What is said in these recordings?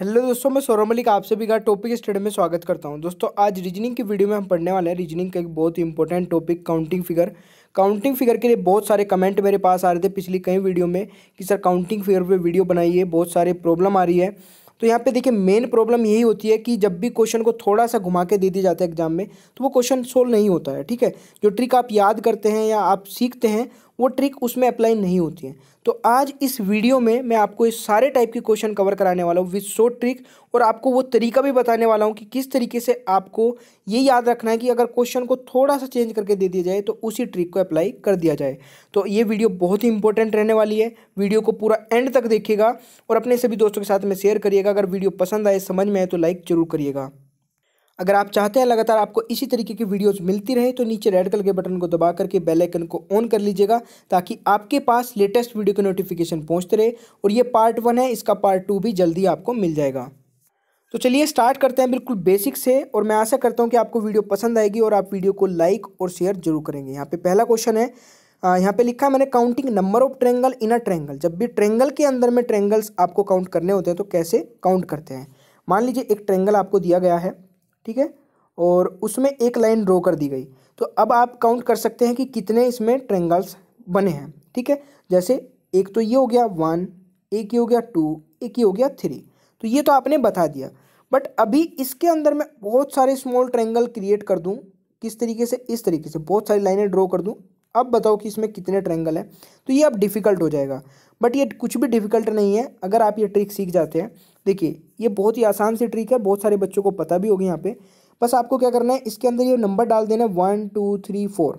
hello दोस्तों मैं सौरभ मलिक आपसे भी का टॉपिक स्टडी में स्वागत करता हूं दोस्तों आज रीजनिंग की वीडियो में हम पढ़ने वाले हैं रीजनिंग का एक बहुत ही important topic counting figure counting figure के लिए बहुत सारे कमेंट मेरे पास आ रहे थे पिछली कई वीडियो में कि सर काउंटिंग फिगर पर वीडियो बनाइए बहुत सारे प्रॉब्लम आ रही है तो यहाँ पे देखिए मेन प्रॉब्लम यही होती है कि जब भी क्वेश्चन को थोड़ा सा घुमा के दे दिया जाता है एग्जाम में तो वो क्वेश्चन सोल्व नहीं होता है ठीक है जो ट्रिक आप याद करते हैं या आप सीखते हैं वो ट्रिक उसमें अप्लाई नहीं होती है तो आज इस वीडियो में मैं आपको इस सारे टाइप के क्वेश्चन कवर कराने वाला हूँ विद शो ट्रिक और आपको वो तरीका भी बताने वाला हूँ कि किस तरीके से आपको ये याद रखना है कि अगर क्वेश्चन को थोड़ा सा चेंज करके दे दिया जाए तो उसी ट्रिक को अप्लाई कर दिया जाए तो ये वीडियो बहुत ही इंपॉर्टेंट रहने वाली है वीडियो को पूरा एंड तक देखिएगा और अपने सभी दोस्तों के साथ में शेयर करिएगा अगर वीडियो पसंद आए समझ में आए तो लाइक ज़रूर करिएगा अगर आप चाहते हैं लगातार आपको इसी तरीके की वीडियोस मिलती रहे तो नीचे रेड कलर के बटन को दबा करके बेल आइकन को ऑन कर लीजिएगा ताकि आपके पास लेटेस्ट वीडियो के नोटिफिकेशन पहुंचते रहे और ये पार्ट वन है इसका पार्ट टू भी जल्दी आपको मिल जाएगा तो चलिए स्टार्ट करते हैं बिल्कुल बेसिक से और मैं आशा करता हूँ कि आपको वीडियो पसंद आएगी और आप वीडियो को लाइक और शेयर जरूर करेंगे यहाँ पर पहला क्वेश्चन है यहाँ पे लिखा है मैंने counting number of triangle in a triangle जब भी ट्रेंगल के अंदर में ट्रेंगल्स आपको काउंट करने होते हैं तो कैसे काउंट करते हैं मान लीजिए एक ट्रेंगल आपको दिया गया है ठीक है और उसमें एक लाइन ड्रॉ कर दी गई तो अब आप काउंट कर सकते हैं कि कितने इसमें ट्रेंगल्स बने हैं ठीक है जैसे एक तो ये हो गया वन एक ये हो गया टू एक ये हो गया थ्री तो ये तो आपने बता दिया बट अभी इसके अंदर मैं बहुत सारे स्मॉल ट्रेंगल क्रिएट कर दूँ किस तरीके से इस तरीके से बहुत सारी लाइनें ड्रॉ कर दूँ अब बताओ कि इसमें कितने ट्रेंगल हैं तो ये अब डिफ़िकल्ट हो जाएगा बट ये कुछ भी डिफ़िकल्ट नहीं है अगर आप ये ट्रिक सीख जाते हैं देखिए ये बहुत ही आसान सी ट्रिक है बहुत सारे बच्चों को पता भी होगी यहाँ पे बस आपको क्या करना है इसके अंदर ये नंबर डाल देना है वन टू थ्री फोर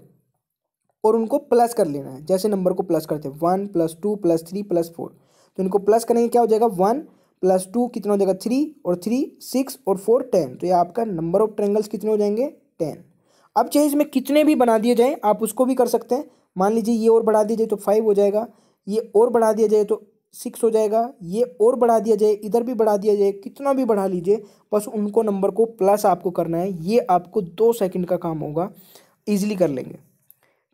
और उनको प्लस कर लेना है जैसे नंबर को प्लस करते हैं one plus two plus three plus four तो इनको प्लस करेंगे क्या हो जाएगा वन प्लस टू कितना हो जाएगा थ्री और थ्री सिक्स और फोर टेन तो ये आपका नंबर ऑफ ट्रेंगल्स कितने हो जाएंगे टेन अब चाहे इसमें कितने भी बना दिए जाएँ आप उसको भी कर सकते हैं मान लीजिए ये और बढ़ा दिया जाए तो फाइव हो जाएगा ये और बढ़ा दिया जाए तो सिक्स हो जाएगा ये और बढ़ा दिया जाए इधर भी बढ़ा दिया जाए कितना भी बढ़ा लीजिए बस उनको नंबर को प्लस आपको करना है ये आपको दो सेकंड का काम होगा ईजिली कर लेंगे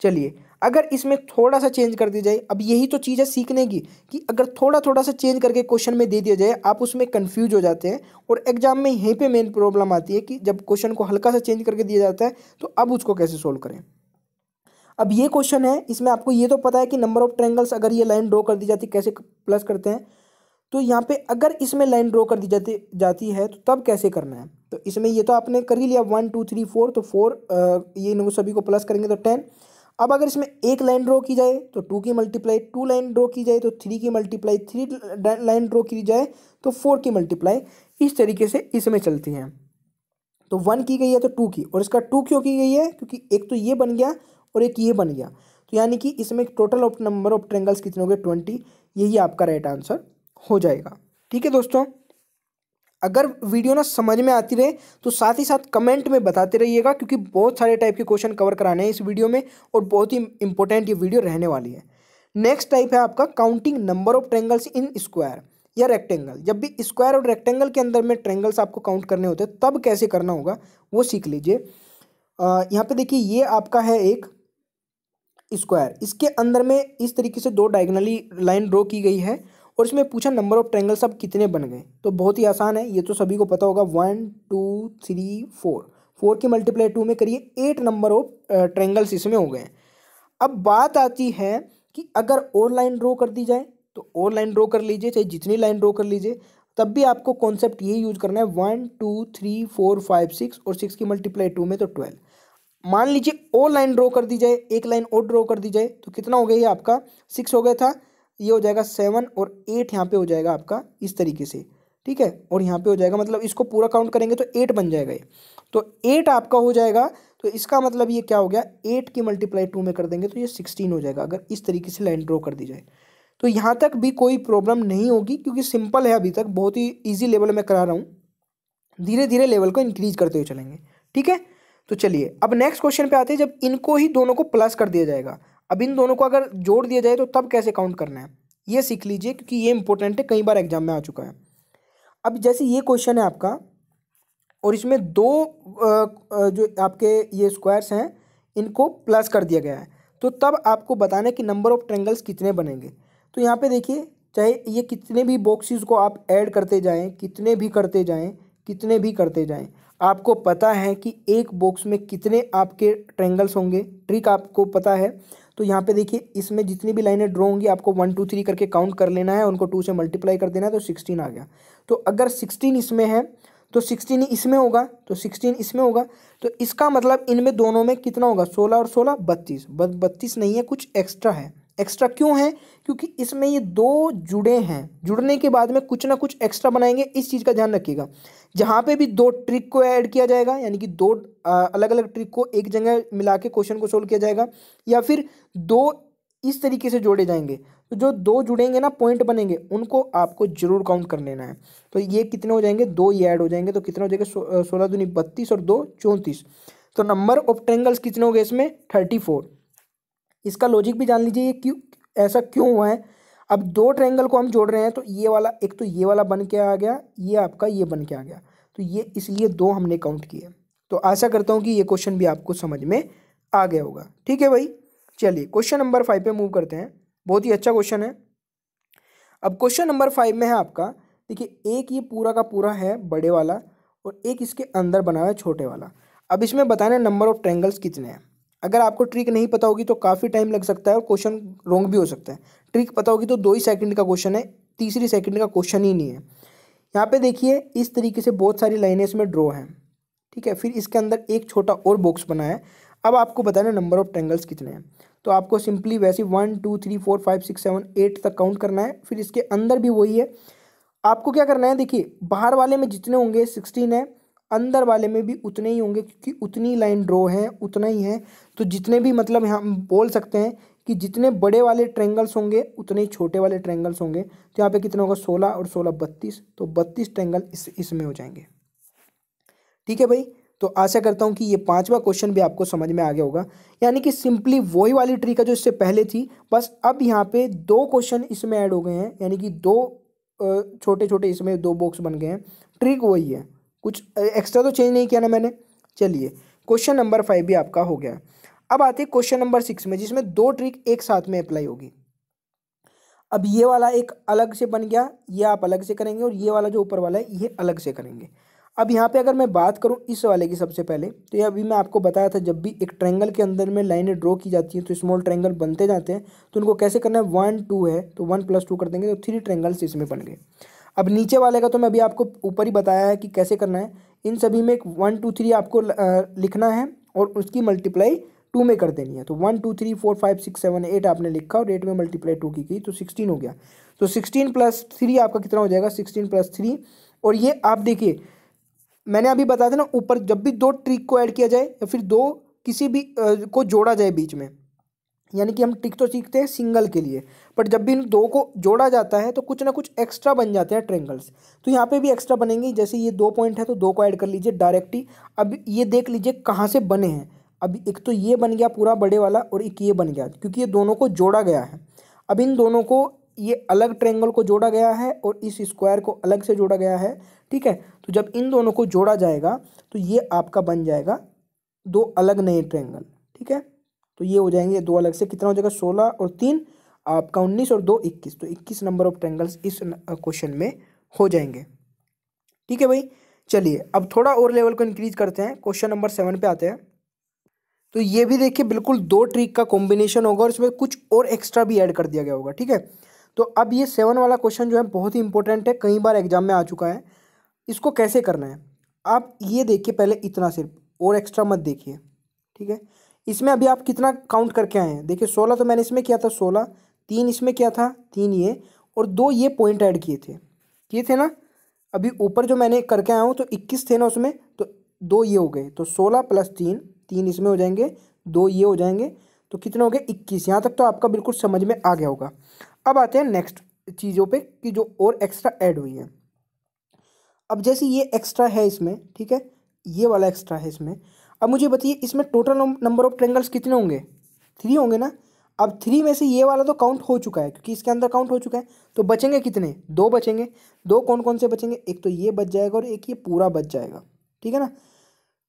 चलिए अगर इसमें थोड़ा सा चेंज कर दिया जाए अब यही तो चीज़ है सीखने की कि अगर थोड़ा थोड़ा सा चेंज करके क्वेश्चन में दे दिया जाए आप उसमें कंफ्यूज हो जाते हैं और एग्जाम में यहीं पर मेन प्रॉब्लम आती है कि जब क्वेश्चन को हल्का सा चेंज करके दिया जाता है तो अब उसको कैसे सोल्व करें अब ये क्वेश्चन है इसमें आपको ये तो पता है कि नंबर ऑफ ट्रैंगल्स अगर ये लाइन ड्रॉ कर दी जाती कैसे प्लस करते हैं तो यहाँ पे अगर इसमें लाइन ड्रॉ कर दी जाती जाती है तो तब कैसे करना है तो इसमें ये तो आपने कर ही लिया वन टू थ्री फोर तो फोर ये इनको सभी को प्लस करेंगे तो टेन अब अगर इसमें एक लाइन ड्रॉ की जाए तो टू की मल्टीप्लाई टू लाइन ड्रॉ की जाए तो थ्री की मल्टीप्लाई थ्री लाइन ड्रॉ की जाए तो फोर की मल्टीप्लाई इस तरीके से इसमें चलती हैं तो वन की गई है तो टू की और इसका टू क्यों की गई है क्योंकि एक तो ये बन गया और एक ये बन गया तो यानी कि इसमें total of number of triangles कितने हो गए ट्वेंटी यही आपका राइट आंसर हो जाएगा ठीक है दोस्तों अगर वीडियो ना समझ में आती रहे तो साथ ही साथ कमेंट में बताते रहिएगा क्योंकि बहुत सारे टाइप के क्वेश्चन कवर कराने हैं इस वीडियो में और बहुत ही इंपॉर्टेंट ये वीडियो रहने वाली है नेक्स्ट टाइप है आपका counting number of triangles in square या रेक्टेंगल जब भी स्क्वायर और रेक्टेंगल के अंदर में ट्रेंगल्स आपको काउंट करने होते हैं तब कैसे करना होगा वो सीख लीजिए यहाँ पर देखिए ये आपका है एक स्क्वायर इसके अंदर में इस तरीके से दो डायगनली लाइन ड्रॉ की गई है और इसमें पूछा नंबर ऑफ ट्रैंगल अब कितने बन गए तो बहुत ही आसान है ये तो सभी को पता होगा one two three four four की मल्टीप्लाई टू में करिए एट नंबर ऑफ ट्रैंगल्स इसमें हो गए अब बात आती है कि अगर और लाइन ड्रॉ कर दी जाए तो और लाइन ड्रॉ कर लीजिए चाहे जितनी लाइन ड्रॉ कर लीजिए तब भी आपको कॉन्सेप्ट ये यूज करना है one two three four five six और सिक्स की मल्टीप्लाई टू में तो ट्वेल्व मान लीजिए ओ लाइन ड्रॉ कर दी जाए एक लाइन और ड्रॉ कर दी जाए तो कितना हो गया ये आपका सिक्स हो गया था ये हो जाएगा सेवन और एट यहाँ पे हो जाएगा आपका इस तरीके से ठीक है और यहाँ पे हो जाएगा मतलब इसको पूरा काउंट करेंगे तो एट बन जाएगा ये तो एट आपका हो जाएगा तो इसका मतलब ये क्या हो गया एट की मल्टीप्लाई टू में कर देंगे तो ये सिक्सटीन हो जाएगा अगर इस तरीके से लाइन ड्रॉ कर दी जाए तो यहाँ तक भी कोई प्रॉब्लम नहीं होगी क्योंकि सिंपल है अभी तक बहुत ही ईजी लेवल में करा रहा हूँ धीरे धीरे लेवल को इंक्रीज करते हुए चलेंगे ठीक है तो चलिए अब नेक्स्ट क्वेश्चन पे आते हैं जब इनको ही दोनों को प्लस कर दिया जाएगा अब इन दोनों को अगर जोड़ दिया जाए तो तब कैसे काउंट करना है ये सीख लीजिए क्योंकि ये इंपॉर्टेंट है कई बार एग्जाम में आ चुका है अब जैसे ये क्वेश्चन है आपका और इसमें दो जो आपके ये स्क्वायर्स हैं इनको प्लस कर दिया गया है तो तब आपको बताना है कि नंबर ऑफ ट्रेंगल्स कितने बनेंगे तो यहाँ पे देखिए चाहे ये कितने भी बॉक्सेस को आप ऐड करते जाएं कितने भी करते जाएं कितने भी करते जाएं आपको पता है कि एक बॉक्स में कितने आपके ट्रेंगल्स होंगे ट्रिक आपको पता है तो यहाँ पे देखिए इसमें जितनी भी लाइनें ड्रॉ होंगी आपको वन टू थ्री करके काउंट कर लेना है उनको टू से मल्टीप्लाई कर देना है तो सिक्सटीन आ गया तो अगर सिक्सटीन इसमें है तो सिक्सटीन इसमें होगा तो सिक्सटीन इसमें होगा तो इसका मतलब इनमें दोनों में कितना होगा सोलह और सोलह बत्तीस बत्तीस नहीं है कुछ एक्स्ट्रा है एक्स्ट्रा क्यों है क्योंकि इसमें ये दो जुड़े हैं जुड़ने के बाद में कुछ ना कुछ एक्स्ट्रा बनाएंगे इस चीज़ का ध्यान रखिएगा जहाँ पे भी दो ट्रिक को ऐड किया जाएगा यानी कि दो अलग अलग ट्रिक को एक जगह मिला के क्वेश्चन को सोल्व किया जाएगा या फिर दो इस तरीके से जोड़े जाएंगे तो जो दो जुड़ेंगे ना पॉइंट बनेंगे उनको आपको जरूर काउंट कर लेना है तो ये कितने हो जाएंगे दो ये ऐड हो जाएंगे तो कितना हो जाएगा सो, सोलह दूनी बत्तीस और दो चौंतीस तो नंबर ऑफ ट्रेंगल्स कितने हो गए इसमें थर्टी फोर इसका लॉजिक भी जान लीजिए ये क्यों ऐसा क्यों हुआ है अब दो ट्रैंगल को हम जोड़ रहे हैं तो ये वाला एक तो ये वाला बन के आ गया ये आपका ये बन के आ गया तो ये इसलिए दो हमने काउंट किए तो आशा करता हूँ कि ये क्वेश्चन भी आपको समझ में आ गया होगा ठीक है भाई चलिए क्वेश्चन नंबर फाइव पे मूव करते हैं बहुत ही अच्छा क्वेश्चन है अब क्वेश्चन नंबर फाइव में है आपका देखिए एक ये पूरा का पूरा है बड़े वाला और एक इसके अंदर बना हुआ है छोटे वाला अब इसमें बताना नंबर ऑफ ट्रैंगल्स कितने हैं अगर आपको ट्रिक नहीं पता होगी तो काफ़ी टाइम लग सकता है और क्वेश्चन रॉन्ग भी हो सकता है ट्रिक पता होगी तो दो ही सेकंड का क्वेश्चन है तीसरी सेकंड का क्वेश्चन ही नहीं है यहाँ पे देखिए इस तरीके से बहुत सारी लाइनें इसमें ड्रॉ हैं ठीक है फिर इसके अंदर एक छोटा और बॉक्स बना है अब आपको बताना नंबर ऑफ ट्रेंगल्स कितने हैं तो आपको सिंपली वैसे one two three four five six seven eight तक काउंट करना है फिर इसके अंदर भी वही है आपको क्या करना है देखिए बाहर वाले में जितने होंगे सिक्सटीन है अंदर वाले में भी उतने ही होंगे क्योंकि उतनी लाइन ड्रॉ है उतना ही है तो जितने भी मतलब हम बोल सकते हैं कि जितने बड़े वाले ट्रेंगल्स होंगे उतने ही छोटे वाले ट्रेंगल्स होंगे तो यहाँ पे कितना होगा सोलह और सोलह बत्तीस तो बत्तीस ट्रेंगल इस इसमें हो जाएंगे ठीक है भाई तो आशा करता हूँ कि ये पांचवा क्वेश्चन भी आपको समझ में आ गया होगा यानी कि सिंपली वही वाली ट्रिक है जो इससे पहले थी बस अब यहाँ पे दो क्वेश्चन इसमें ऐड हो गए हैं यानी कि दो छोटे छोटे इसमें दो बॉक्स बन गए हैं ट्रिक वही है कुछ एक्स्ट्रा तो चेंज नहीं किया ना मैंने चलिए क्वेश्चन नंबर फाइव भी आपका हो गया अब आते हैं क्वेश्चन नंबर सिक्स में जिसमें दो ट्रिक एक साथ में अप्लाई होगी अब ये वाला एक अलग से बन गया ये आप अलग से करेंगे और ये वाला जो ऊपर वाला है ये अलग से करेंगे अब यहाँ पे अगर मैं बात करूँ इस वाले की सबसे पहले तो ये अभी मैं आपको बताया था जब भी एक ट्रैंगल के अंदर में लाइनें ड्रॉ की जाती हैं तो स्मॉल ट्रैंगल बनते जाते हैं तो उनको कैसे करना है वन टू है तो वन प्लस टू कर देंगे तो थ्री ट्रैंगल्स इसमें बन गए अब नीचे वाले का तो मैं अभी आपको ऊपर ही बताया है कि कैसे करना है इन सभी में एक वन टू थ्री आपको लिखना है और उसकी मल्टीप्लाई टू में कर देनी है तो one two three four five six seven eight आपने लिखा और एट में मल्टीप्लाई टू की की तो सिक्सटीन हो गया तो सिक्सटीन प्लस थ्री आपका कितना हो जाएगा सिक्सटीन प्लस थ्री और ये आप देखिए मैंने अभी बताया था ना ऊपर जब भी दो ट्रिक को ऐड किया जाए या फिर दो किसी भी को जोड़ा जाए बीच में यानी कि हम टिक तो सीखते हैं सिंगल के लिए बट जब भी इन दो को जोड़ा जाता है तो कुछ ना कुछ एक्स्ट्रा बन जाते हैं ट्रेंगल्स तो यहाँ पे भी एक्स्ट्रा बनेंगे जैसे ये दो पॉइंट है तो दो को ऐड कर लीजिए डायरेक्ट ही अब ये देख लीजिए कहाँ से बने हैं अब एक तो ये बन गया पूरा बड़े वाला और एक ये बन गया क्योंकि ये दोनों को जोड़ा गया है अब इन दोनों को ये अलग ट्रेंगल को जोड़ा गया है और इस स्क्वायर को अलग से जोड़ा गया है ठीक है तो जब इन दोनों को जोड़ा जाएगा तो ये आपका बन जाएगा दो अलग नए ट्रेंगल ठीक है तो ये हो जाएंगे दो अलग से कितना हो जाएगा सोलह और तीन आपका उन्नीस और दो इक्कीस तो इक्कीस नंबर ऑफ ट्रैंगल्स इस क्वेश्चन में हो जाएंगे ठीक है भाई चलिए अब थोड़ा और लेवल को इंक्रीज करते हैं क्वेश्चन नंबर सेवन पे आते हैं तो ये भी देखिए बिल्कुल दो ट्रिक का कॉम्बिनेशन होगा और इसमें कुछ और एक्स्ट्रा भी ऐड कर दिया गया होगा ठीक है तो अब ये सेवन वाला क्वेश्चन जो है बहुत ही इंपॉर्टेंट है कई बार एग्जाम में आ चुका है इसको कैसे करना है आप ये देखिए पहले इतना सिर्फ और एक्स्ट्रा मत देखिए ठीक है इसमें अभी आप कितना काउंट करके आए हैं देखिए सोलह तो मैंने इसमें किया था सोलह तीन इसमें क्या था तीन ये और दो ये पॉइंट ऐड किए थे किए थे ना अभी ऊपर जो मैंने करके आया हूँ तो इक्कीस थे ना उसमें तो दो ये हो गए तो सोलह प्लस तीन तीन इसमें हो जाएंगे दो ये हो जाएंगे तो कितने हो गए इक्कीस यहाँ तक तो आपका बिल्कुल समझ में आ गया होगा अब आते हैं नेक्स्ट चीज़ों पर कि जो और एक्स्ट्रा ऐड हुई है अब जैसे ये एक्स्ट्रा है इसमें ठीक है ये वाला एक्स्ट्रा है इसमें अब मुझे बताइए इसमें टोटल नंबर ऑफ ट्रेंगल्स कितने होंगे थ्री होंगे ना अब थ्री में से ये वाला तो काउंट हो चुका है क्योंकि इसके अंदर काउंट हो चुका है तो बचेंगे कितने दो बचेंगे दो कौन कौन से बचेंगे एक तो ये बच जाएगा और एक ये पूरा बच जाएगा ठीक है ना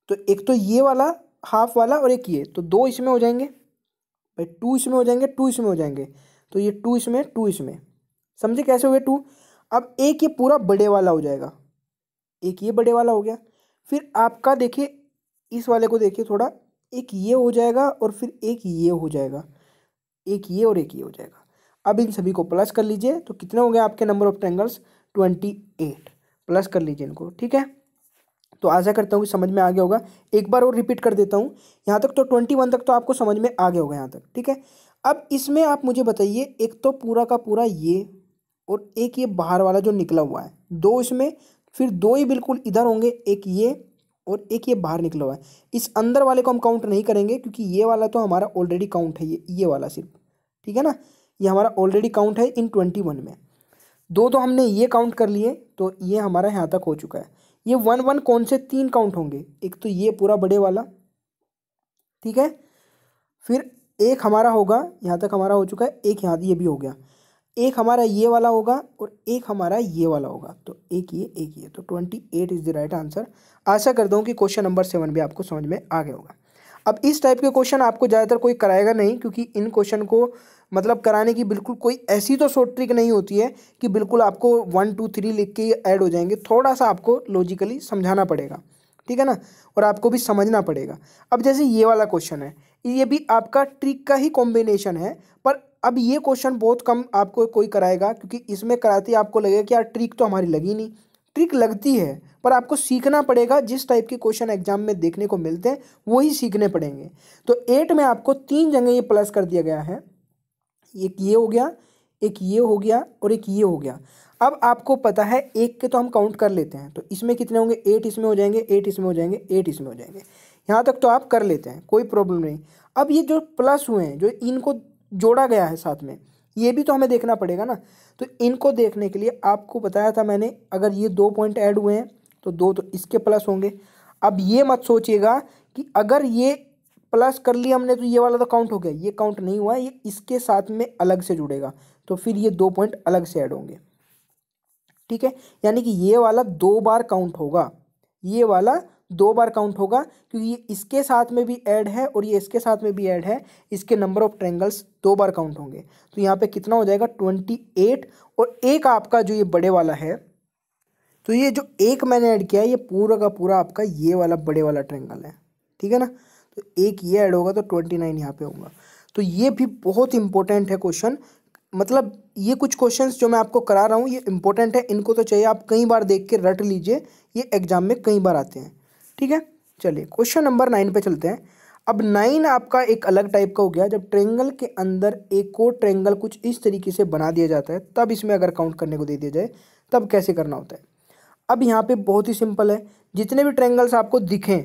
तो एक तो ये वाला हाफ वाला और एक ये तो दो इसमें हो जाएंगे भाई टू इसमें हो जाएंगे टू इसमें हो जाएंगे तो ये टू इसमें टू इसमें समझे कैसे हो गए टू अब एक ये पूरा बड़े वाला हो जाएगा एक ये बड़े वाला हो गया फिर आपका देखिए इस वाले को देखिए थोड़ा एक ये हो जाएगा और फिर एक ये हो जाएगा एक ये और एक ये हो जाएगा अब इन सभी को प्लस कर लीजिए तो कितना हो गए आपके number of triangles twenty eight plus कर लीजिए इनको ठीक है तो आशा करता हूँ कि समझ में आ गया होगा एक बार और रिपीट कर देता हूँ यहाँ तक तो ट्वेंटी वन तक तो आपको समझ में आ गया होगा यहाँ तक ठीक है अब इसमें आप मुझे बताइए एक तो पूरा का पूरा ये और एक ये बाहर वाला जो निकला हुआ है दो इसमें फिर दो ही बिल्कुल इधर होंगे एक ये और एक ये बाहर निकला हुआ है इस अंदर वाले को हम काउंट नहीं करेंगे क्योंकि ये वाला तो हमारा ऑलरेडी काउंट है ये ये वाला सिर्फ ठीक है ना ये हमारा ऑलरेडी काउंट है इन ट्वेंटी वन में दो तो हमने ये काउंट कर लिए तो ये हमारा यहाँ तक हो चुका है ये वन वन कौन से तीन काउंट होंगे एक तो ये पूरा बड़े वाला ठीक है फिर एक हमारा होगा यहाँ तक हमारा हो चुका है एक यहाँ ये भी हो गया एक हमारा ये वाला होगा और एक हमारा ये वाला होगा तो एक ये एक ये तो twenty eight is the right answer आशा करता हूँ कि क्वेश्चन नंबर सेवन भी आपको समझ में आ गया होगा अब इस टाइप के क्वेश्चन आपको ज़्यादातर कोई कराएगा नहीं क्योंकि इन क्वेश्चन को मतलब कराने की बिल्कुल कोई ऐसी तो शॉर्ट ट्रिक नहीं होती है कि बिल्कुल आपको वन टू थ्री लिख के ऐड हो जाएंगे थोड़ा सा आपको लॉजिकली समझाना पड़ेगा ठीक है ना और आपको भी समझना पड़ेगा अब जैसे ये वाला क्वेश्चन है ये भी आपका ट्रिक का ही कॉम्बिनेशन है पर अब ये क्वेश्चन बहुत कम आपको कोई कराएगा क्योंकि इसमें कराते आपको लगेगा कि यार ट्रिक तो हमारी लगी नहीं ट्रिक लगती है पर आपको सीखना पड़ेगा जिस टाइप के क्वेश्चन एग्जाम में देखने को मिलते हैं वही सीखने पड़ेंगे तो एट में आपको तीन जगह ये प्लस कर दिया गया है एक ये हो गया एक ये हो गया और एक ये हो गया अब आपको पता है एक के तो हम काउंट कर लेते हैं तो इसमें कितने होंगे एट इसमें हो जाएंगे एट इसमें हो जाएंगे एट इसमें हो जाएंगे यहाँ तक तो आप कर लेते हैं कोई प्रॉब्लम नहीं अब ये जो प्लस हुए हैं जो इनको जोड़ा गया है साथ में ये भी तो हमें देखना पड़ेगा ना तो इनको देखने के लिए आपको बताया था मैंने अगर ये दो पॉइंट ऐड हुए हैं तो दो तो इसके प्लस होंगे अब ये मत सोचिएगा कि अगर ये प्लस कर लिया हमने तो ये वाला तो काउंट हो गया ये काउंट नहीं हुआ ये इसके साथ में अलग से जुड़ेगा तो फिर ये दो पॉइंट अलग से ऐड होंगे ठीक है यानी कि ये वाला दो बार काउंट होगा ये वाला दो बार काउंट होगा क्योंकि ये इसके साथ में भी ऐड है और ये इसके साथ में भी ऐड है इसके नंबर ऑफ ट्रेंगल्स दो बार काउंट होंगे तो यहाँ पे कितना हो जाएगा ट्वेंटी एट और एक आपका जो ये बड़े वाला है तो ये जो एक मैंने ऐड किया है ये पूरा का पूरा आपका ये वाला बड़े वाला ट्रेंगल है ठीक है ना तो एक ये ऐड होगा तो ट्वेंटी नाइन यहाँ पर होगा तो ये भी बहुत इंपॉर्टेंट है क्वेश्चन मतलब ये कुछ क्वेश्चंस जो मैं आपको करा रहा हूँ ये इंपॉर्टेंट है इनको तो चाहिए आप कई बार देख के रट लीजिए ये एग्जाम में कई बार आते हैं ठीक है चलिए क्वेश्चन नंबर नाइन पे चलते हैं अब नाइन आपका एक अलग टाइप का हो गया जब ट्रेंगल के अंदर एक और ट्रेंगल कुछ इस तरीके से बना दिया जाता है तब इसमें अगर काउंट करने को दे दिया जाए तब कैसे करना होता है अब यहाँ पे बहुत ही सिंपल है जितने भी ट्रेंगल्स आपको दिखें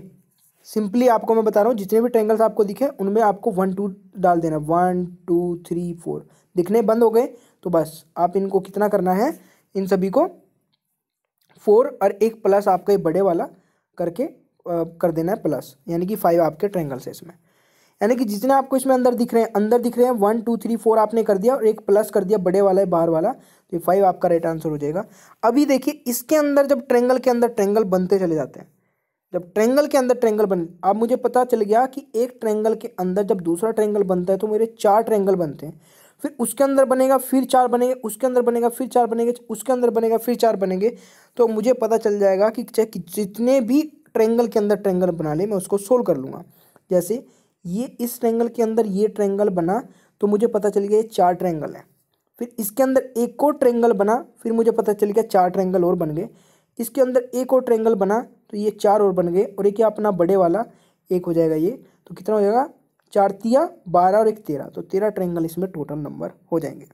सिंपली आपको मैं बता रहा हूँ जितने भी ट्रेंगल्स आपको दिखें उनमें आपको वन टू डाल देना वन टू थ्री फोर दिखने बंद हो गए तो बस आप इनको कितना करना है इन सभी को फोर और एक प्लस आपका ये बड़े वाला करके कर देना है प्लस यानी कि फाइव आपके ट्रेंगल्स है इसमें यानी कि जितने आपको इसमें अंदर दिख रहे हैं अंदर दिख रहे हैं वन टू थ्री फोर आपने कर दिया और एक प्लस कर दिया बड़े वाला है बाहर वाला तो ये फाइव आपका राइट आंसर हो जाएगा अभी देखिए इसके अंदर जब ट्रेंगल के अंदर ट्रेंगल बनते चले जाते हैं जब ट्रेंगल के अंदर ट्रेंगल बन अब मुझे पता चल गया कि एक ट्रेंगल के अंदर जब दूसरा ट्रेंगल बनता है तो मेरे चार ट्रेंगल बनते हैं फिर उसके अंदर बनेगा फिर चार बनेंगे उसके अंदर बनेगा फिर चार बनेंगे उसके अंदर बनेगा फिर चार बनेंगे तो मुझे पता चल जाएगा कि चाहे जितने भी ट्रेंगल के अंदर ट्रेंगल बना ले मैं उसको सोल्व कर लूँगा जैसे ये इस ट्रेंगल के अंदर ये ट्रेंगल बना तो मुझे पता चल गया ये चार ट्रेंगल है फिर इसके अंदर एक और ट्रेंगल बना फिर मुझे पता चल गया चार ट्रेंगल और बन गए इसके अंदर एक और ट्रेंगल बना तो ये चार और बन गए और एक अपना बड़े वाला एक हो जाएगा ये तो कितना हो जाएगा चार तिया बारह और एक तेरह तो तेरह ट्रायंगल इसमें टोटल नंबर हो जाएंगे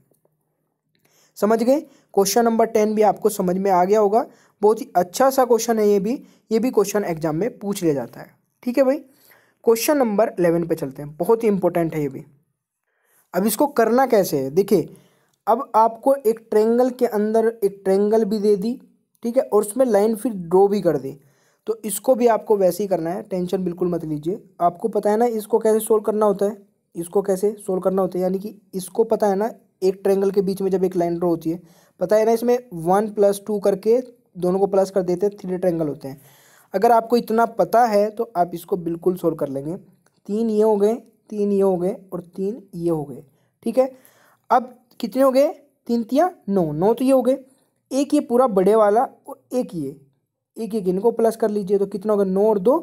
समझ गए क्वेश्चन नंबर टेन भी आपको समझ में आ गया होगा बहुत ही अच्छा सा क्वेश्चन है ये भी ये भी क्वेश्चन एग्जाम में पूछ लिया जाता है ठीक है भाई क्वेश्चन नंबर इलेवन पे चलते हैं बहुत ही इंपॉर्टेंट है ये भी अब इसको करना कैसे है देखिए अब आपको एक ट्रेंगल के अंदर एक ट्रेंगल भी दे दी ठीक है और उसमें लाइन फिर ड्रॉ भी कर दी तो इसको भी आपको वैसे ही करना है टेंशन बिल्कुल मत लीजिए आपको पता है ना इसको कैसे सोल्व करना होता है इसको कैसे सोल्व करना होता है यानी कि इसको पता है ना एक ट्रेंगल के बीच में जब एक लाइन ड्रॉ होती है पता है ना इसमें वन प्लस टू करके दोनों को प्लस कर देते हैं थ्री ट्रेंगल होते हैं अगर आपको इतना पता है तो आप इसको बिल्कुल सोल्व कर लेंगे तीन ये हो गए तीन ये हो गए और तीन ये हो गए ठीक है अब कितने हो गए तीन तिया नौ नौ तो ये हो गए एक ये पूरा बड़े वाला और एक ये एक एक इनको प्लस कर लीजिए तो कितना होगा नौ और दो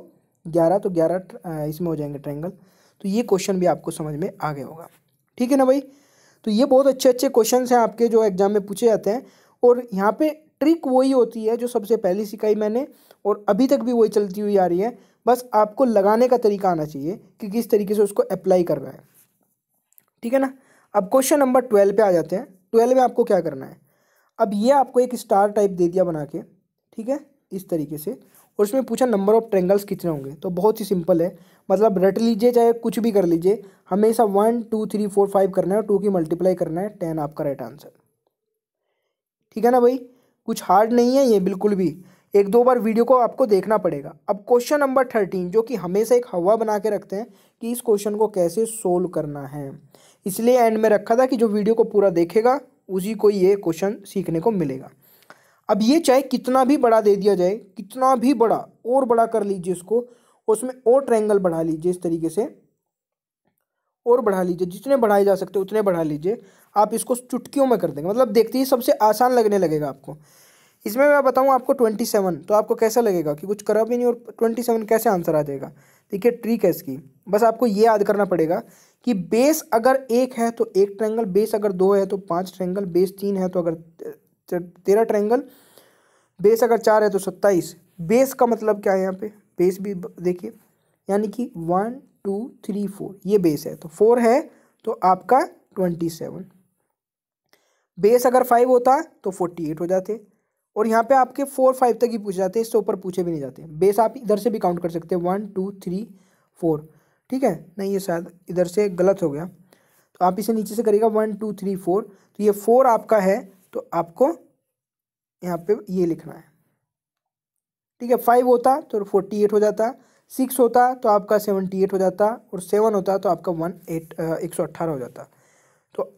ग्यारह तो ग्यारह इसमें हो जाएंगे ट्रायंगल तो ये क्वेश्चन भी आपको समझ में आ गया होगा ठीक है ना भाई तो ये बहुत अच्छे अच्छे क्वेश्चन हैं आपके जो एग्जाम में पूछे जाते हैं और यहाँ पे ट्रिक वही होती है जो सबसे पहले सिखाई मैंने और अभी तक भी वही चलती हुई आ रही है बस आपको लगाने का तरीका आना चाहिए कि किस तरीके से उसको अप्लाई करना है ठीक है ना अब क्वेश्चन नंबर ट्वेल्व पे आ जाते हैं ट्वेल्व में आपको क्या करना है अब ये आपको एक स्टार टाइप दे दिया बना के ठीक है इस तरीके से और इसमें पूछा नंबर ऑफ ट्रेंगल्स कितने होंगे तो बहुत ही सिंपल है मतलब रट लीजिए चाहे कुछ भी कर लीजिए हमेशा one two three four five करना है टू की मल्टीप्लाई करना है टेन आपका राइट आंसर ठीक है ना भाई कुछ हार्ड नहीं है ये बिल्कुल भी एक दो बार वीडियो को आपको देखना पड़ेगा अब क्वेश्चन नंबर थर्टीन जो कि हमेशा एक हवा बना के रखते हैं कि इस क्वेश्चन को कैसे सोल्व करना है इसलिए एंड में रखा था कि जो वीडियो को पूरा देखेगा उसी को ये क्वेश्चन सीखने को मिलेगा अब ये चाहे कितना भी बड़ा दे दिया जाए कितना भी बड़ा और बड़ा कर लीजिए इसको उसमें और ट्रैंगल बढ़ा लीजिए इस तरीके से और बढ़ा लीजिए जितने बढ़ाए जा सकते उतने बढ़ा लीजिए आप इसको चुटकियों में कर देंगे मतलब देखते ही सबसे आसान लगने लगेगा आपको इसमें मैं बताऊँ आपको ट्वेंटी सेवन तो आपको कैसा लगेगा कि कुछ करा भी नहीं और ट्वेंटी सेवन कैसे आंसर आ जाएगा देखिए ट्रिक है इसकी बस आपको ये याद करना पड़ेगा कि बेस अगर एक है तो एक ट्रैंगल बेस अगर दो है तो पाँच ट्रैंगल बेस तीन है तो अगर तेरह ट्रैंगल बेस अगर चार है तो सत्ताईस बेस का मतलब क्या है यहाँ पे बेस भी देखिए यानी कि वन टू थ्री फोर ये बेस है तो फोर है तो आपका ट्वेंटी सेवन बेस अगर फाइव होता तो फोर्टी एट हो जाते और यहाँ पे आपके फोर फाइव तक ही पूछे जाते इससे ऊपर पूछे भी नहीं जाते बेस आप इधर से भी काउंट कर सकते हैं वन टू थ्री फोर ठीक है नहीं ये शायद इधर से गलत हो गया तो आप इसे नीचे से करिएगा वन टू थ्री फोर तो ये फोर आपका है तो आपको यहाँ पे ये लिखना है ठीक है फाइव होता तो फोर्टी एट हो जाता सिक्स होता तो आपका सेवनटी एट हो जाता और सेवन होता तो आपका वन एट एक सौ अट्ठारह हो जाता तो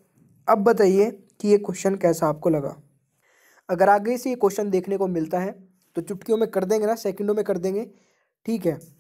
अब बताइए कि ये क्वेश्चन कैसा आपको लगा अगर आगे से ये क्वेश्चन देखने को मिलता है तो चुटकियों में कर देंगे ना सेकेंडों में कर देंगे ठीक है